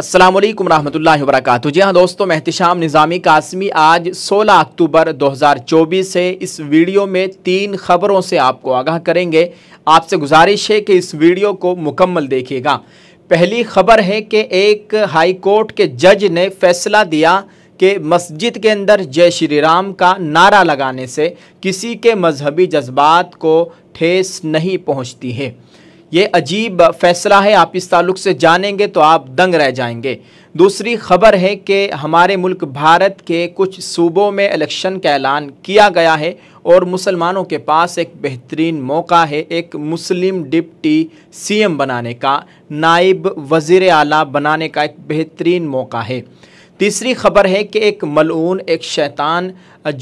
असलम वरहमल वरक जी हाँ दोस्तों महतशाम निज़ामी कासमी आज 16 अक्टूबर 2024 से इस वीडियो में तीन खबरों से आपको आगाह करेंगे आपसे गुजारिश है कि इस वीडियो को मुकम्मल देखिएगा पहली खबर है कि एक हाई कोर्ट के जज ने फैसला दिया कि मस्जिद के अंदर जय श्री राम का नारा लगाने से किसी के मजहबी जज्बात को ठेस नहीं पहुँचती है ये अजीब फैसला है आप इस ताल्लुक से जानेंगे तो आप दंग रह जाएंगे दूसरी खबर है कि हमारे मुल्क भारत के कुछ सूबों में इलेक्शन का ऐलान किया गया है और मुसलमानों के पास एक बेहतरीन मौका है एक मुस्लिम डिप्टी सीएम बनाने का नायब वज़ी अला बनाने का एक बेहतरीन मौका है तीसरी खबर है कि एक मलून एक शैतान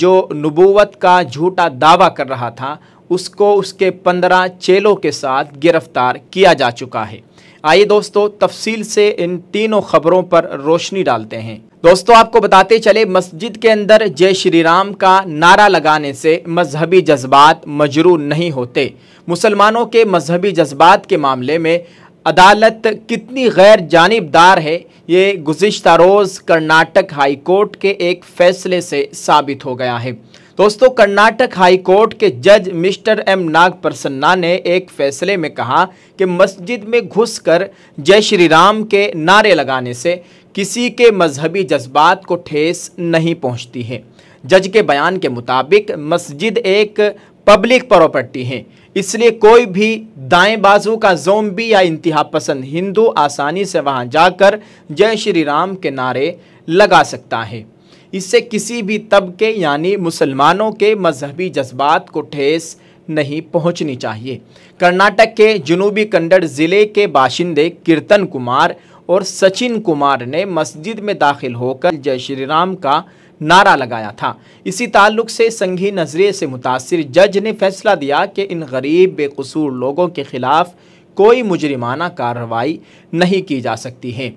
जो नबूवत का झूठा दावा कर रहा था उसको उसके पंद्रह चेलों के साथ गिरफ्तार किया जा चुका है आइए दोस्तों तफसील से इन तीनों खबरों पर रोशनी डालते हैं दोस्तों आपको बताते चले मस्जिद के अंदर जय श्री राम का नारा लगाने से मजहबी जज्बात मजरू नहीं होते मुसलमानों के मजहबी जज्बात के मामले में अदालत कितनी गैर जानबदार है ये गुजशत रोज़ कर्नाटक हाई कोर्ट के एक फैसले से साबित हो गया है दोस्तों कर्नाटक हाईकोर्ट के जज मिस्टर एम नाग प्रसन्ना ने एक फैसले में कहा कि मस्जिद में घुसकर जय श्री राम के नारे लगाने से किसी के मजहबी जज्बात को ठेस नहीं पहुंचती है जज के बयान के मुताबिक मस्जिद एक पब्लिक प्रॉपर्टी है इसलिए कोई भी दाएं बाजू का जोम्बी या इंतहा पसंद हिंदू आसानी से वहां जाकर जय श्री राम के नारे लगा सकता है इससे किसी भी तबके यानी मुसलमानों के मजहबी जज्बात को ठेस नहीं पहुंचनी चाहिए कर्नाटक के जनूबी कन्नड़ ज़िले के बाशिंदे कीर्तन कुमार और सचिन कुमार ने मस्जिद में दाखिल होकर जय श्री राम का नारा लगाया था इसी ताल्लुक से संघी नज़रिए से मुतासर जज ने फैसला दिया कि इन गरीब बेकसूर लोगों के ख़िलाफ़ कोई मुजरिमाना कार्रवाई नहीं की जा सकती है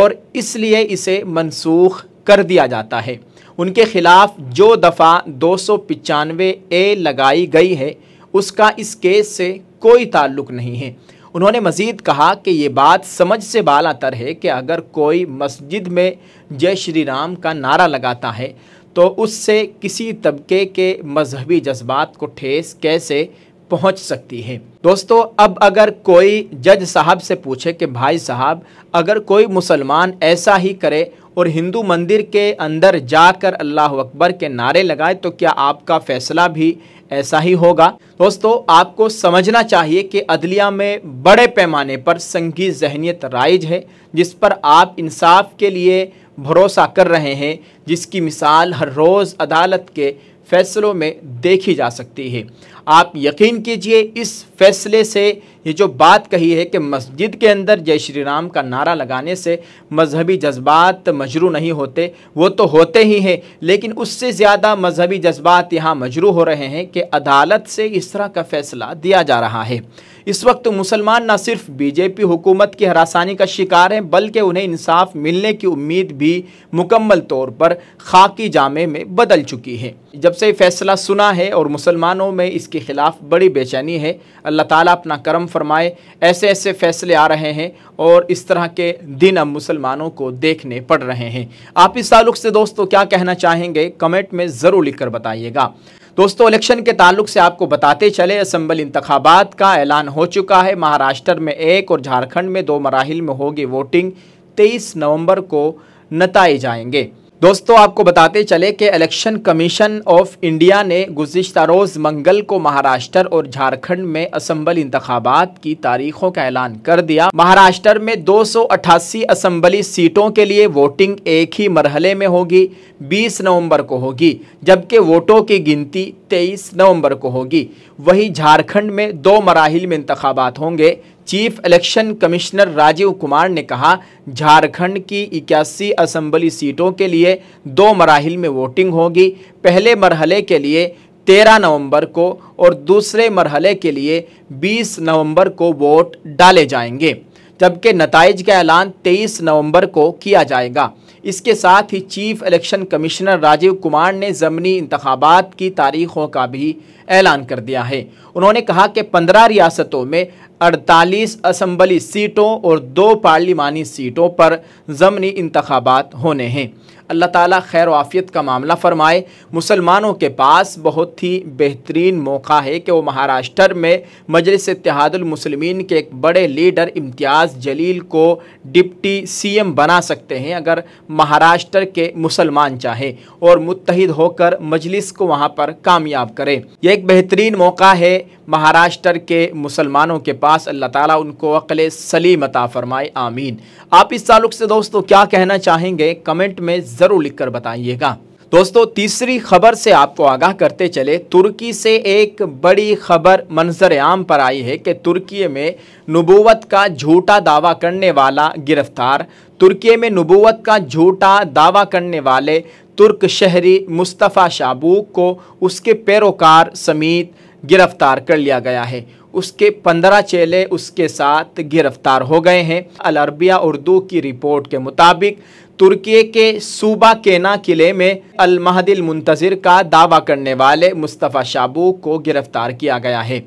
और इसलिए इसे मनसूख कर दिया जाता है उनके खिलाफ जो दफ़ा दो सौ पचानवे ए लगाई गई है उसका इस केस से कोई ताल्लुक नहीं है उन्होंने मजीद कहा कि ये बात समझ से बाला तर है कि अगर कोई मस्जिद में जय श्री राम का नारा लगाता है तो उससे किसी तबके के मजहबी जज्बात को ठेस कैसे पहुंच सकती है दोस्तों अब अगर कोई जज साहब से पूछे कि भाई साहब अगर कोई मुसलमान ऐसा ही करे और हिंदू मंदिर के अंदर जाकर अल्लाह अकबर के नारे लगाए तो क्या आपका फैसला भी ऐसा ही होगा दोस्तों आपको समझना चाहिए कि अदलिया में बड़े पैमाने पर संगी जहनीत राइज है जिस पर आप इंसाफ के लिए भरोसा कर रहे हैं जिसकी मिसाल हर रोज़ अदालत के फैसलों में देखी जा सकती है आप यकीन कीजिए इस फैसले से ये जो बात कही है कि मस्जिद के अंदर जय श्री राम का नारा लगाने से मजहबी जज्बात मजरू नहीं होते वो तो होते ही हैं लेकिन उससे ज़्यादा मजहबी जज्बात यहाँ मजरू हो रहे हैं कि अदालत से इस तरह का फ़ैसला दिया जा रहा है इस वक्त मुसलमान न सिर्फ बीजेपी हुकूमत की हरासानी का शिकार हैं बल्कि उन्हें इंसाफ मिलने की उम्मीद भी मुकम्मल तौर पर खाकी जामे में बदल चुकी है जब से फैसला सुना है और मुसलमानों में इसके ख़िलाफ़ बड़ी बेचैनी है अल्लाह ताला अपना करम फरमाए ऐसे ऐसे फ़ैसले आ रहे हैं और इस तरह के दिन अब मुसलमानों को देखने पड़ रहे हैं आप इस ताल्लुक से दोस्तों क्या कहना चाहेंगे कमेंट में ज़रूर लिख बताइएगा दोस्तों इलेक्शन के ताल्लुक से आपको बताते चले असम्बल इंतबात का ऐलान हो चुका है महाराष्ट्र में एक और झारखंड में दो मराहल में होगी वोटिंग तेईस नवम्बर को नताए जाएंगे दोस्तों आपको बताते चले कि इलेक्शन कमीशन ऑफ इंडिया ने गुज्त रोज़ मंगल को महाराष्ट्र और झारखंड में असम्बल इंतबात की तारीखों का ऐलान कर दिया महाराष्ट्र में 288 असम्बली सीटों के लिए वोटिंग एक ही मरहले में होगी 20 नवंबर को होगी जबकि वोटों की गिनती 23 नवंबर को होगी वहीं झारखंड में दो मराहल में इंतबात होंगे chief election commissioner Rajiv Kumar ने कहा झारखंड की इक्यासी असम्बली सीटों के लिए दो मराहल में वोटिंग होगी पहले मरहले के लिए तेरह नवंबर को और दूसरे मरहले के लिए बीस नवंबर को वोट डाले जाएंगे जबकि नतज का ऐलान तेईस नवंबर को किया जाएगा इसके साथ ही chief election commissioner Rajiv Kumar ने ज़मनी इंतबात की तारीखों का भी ऐलान कर दिया है उन्होंने कहा कि पंद्रह रियासतों में अड़तालीस असम्बली सीटों और दो पार्लिमानी सीटों पर ज़मनी इंतबात होने हैं अल्लाह ताला खैर वाफ़ियत का मामला फ़रमाए मुसलमानों के पास बहुत ही बेहतरीन मौका है कि वो महाराष्ट्र में मजलिस इतिहादलमसलमिन के एक बड़े लीडर इम्तियाज़ जलील को डिप्टी सीएम बना सकते हैं अगर महाराष्ट्र के मुसलमान चाहें और मुतहद होकर मजलिस को वहाँ पर कामयाब करें यह एक बेहतरीन मौका है महाराष्ट्र के मुसलमानों के पास पास अल्लाह ताला उनको अकल सलीम अता फ़रमाए आमीन आप इस ताल्लुक से दोस्तों क्या कहना चाहेंगे कमेंट में ज़रूर लिखकर बताइएगा दोस्तों तीसरी खबर से आपको आगाह करते चले तुर्की से एक बड़ी खबर मंजर आम पर आई है कि तुर्की में नबूवत का झूठा दावा करने वाला गिरफ्तार तुर्की में नबूवत का झूठा दावा करने वाले तुर्क शहरी मुस्तफ़ा शाबूक को उसके पैरोकार समेत गिरफ्तार कर लिया गया है उसके पंद्रह चेले उसके साथ गिरफ्तार हो गए हैं अलरबिया उर्दू की रिपोर्ट के मुताबिक तुर्की के सूबा केना किले में अलमहदिल मुंतज़र का दावा करने वाले मुस्तफ़ा शाबू को गिरफ्तार किया गया है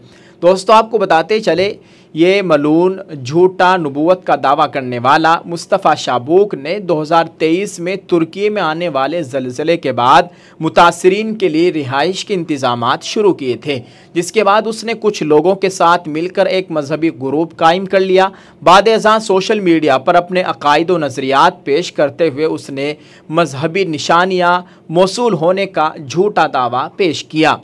दोस्तों आपको बताते चले ये मलून झूठा नबूत का दावा करने वाला मुस्तफ़ा शाबूक ने 2023 में तुर्की में आने वाले जलजले के बाद मुतासरीन के लिए रिहाइश के इंतज़ाम शुरू किए थे जिसके बाद उसने कुछ लोगों के साथ मिलकर एक मजहबी ग्रुप कायम कर लिया बाद अजा सोशल मीडिया पर अपने अकायद व नज़रियात पेश करते हुए उसने मजहबी निशानियाँ मौसू होने का झूठा दावा पेश किया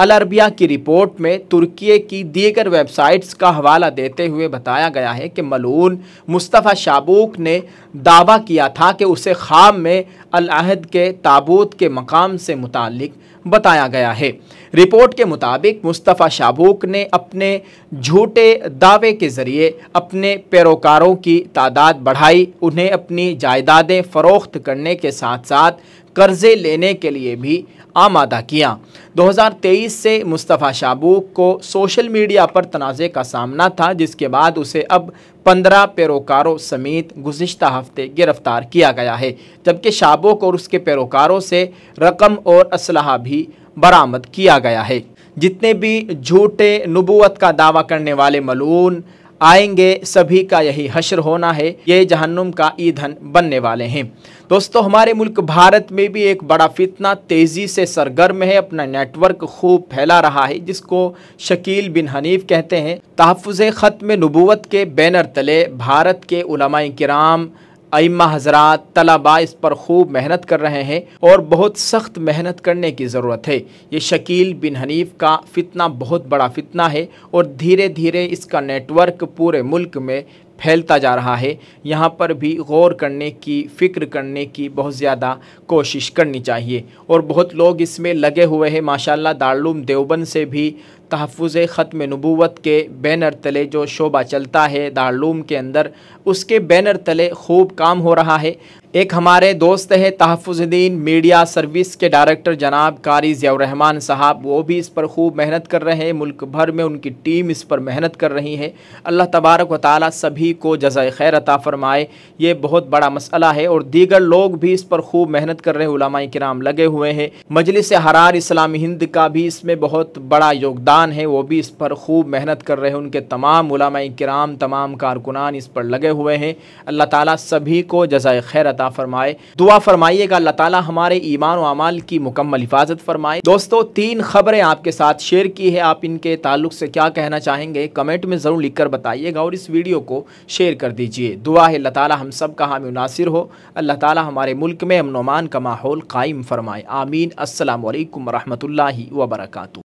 अलरबिया की रिपोर्ट में तुर्की की दीगर वेबसाइट्स का हवाला देते हुए बताया गया है कि मलून मुस्तफ़ा शाबूक ने दावा किया था कि उसे खाम में अलहद के ताबूत के मकाम से मुतल बताया गया है रिपोर्ट के मुताबिक मुस्तफ़ा शाबूक ने अपने झूठे दावे के ज़रिए अपने पैरोकारों की तादाद बढ़ाई उन्हें अपनी जायदादें फ़रोख्त करने के साथ साथ कर्ज़े लेने के लिए भी आमादा किया 2023 से मुस्तफ़ा शाबूक को सोशल मीडिया पर तनाज़े का सामना था जिसके बाद उसे अब पंद्रह पैरोकारों समेत गुज्त हफ्ते गिरफ़्तार किया गया है जबकि शाबुक और उसके पैरोकारों से रकम और असलाह भी बरामद किया गया है जितने भी झूठे नबूत का दावा करने वाले मलून आएंगे सभी का यही हशर होना है ये जहन्नुम का ईंधन बनने वाले हैं दोस्तों हमारे मुल्क भारत में भी एक बड़ा फितना तेज़ी से सरगर्म है अपना नेटवर्क खूब फैला रहा है जिसको शकील बिन हनीफ कहते हैं तहफ़ में नबूत के बैनर तले भारत के उलमा कराम अम्मा हजरात तलबा इस पर खूब मेहनत कर रहे हैं और बहुत सख्त मेहनत करने की ज़रूरत है ये शकील बिन हनीफ का फितना बहुत बड़ा फितना है और धीरे धीरे इसका नेटवर्क पूरे मुल्क में फैलता जा रहा है यहाँ पर भी गौर करने की फ़िक्र करने की बहुत ज़्यादा कोशिश करनी चाहिए और बहुत लोग इसमें लगे हुए हैं माशाल्लाह दारुम देवबंद से भी तहफ़ ख़त नबूत के बैनर तले जो शोबा चलता है दारूम के अंदर उसके बैनर तले खूब काम हो रहा है एक हमारे दोस्त है तहफ़ुद्दीन मीडिया सर्विस के डायरेक्टर जनाब कारी ज़ियारहमान साहब वो भी इस पर खूब मेहनत कर रहे हैं मुल्क भर में उनकी टीम इस पर मेहनत कर रही है अल्लाह तबारक व ताली सभी को जजाय खैर अता फ़रमाए ये बहुत बड़ा मसला है और दीगर लोग भी इस पर खूब मेहनत कर रहे हैं कराम लगे हुए हैं मजलिस हरार इस्लामी हिंद का भी इसमें बहुत बड़ा योगदान कारकुनान हैं वो भी इस पर खूब मेहनत कर रहे हैं उनके तमाम कराम तमाम कारकुनान इस पर लगे हुए हैं अल्लाह ताला सभी को जजाय खैर अता फ़रमाए दुआ फरमाइएगा अल्लाह ताला हमारे ईमान अमाल की मुकम्मल हिफाजत फ़रमाए दोस्तों तीन खबरें आपके साथ शेयर की है आप इनके ताल्लुक से क्या कहना चाहेंगे कमेंट में ज़रूर लिख बताइएगा और इस वीडियो को शेयर कर दीजिए दुआ है अल्लाह ताली हम सब का हामी नासिर हो अल्लाह ताली हमारे मुल्क में अमनोमान का माहौल कायम फ़रमाए आमीन असल वरम्ह वर्का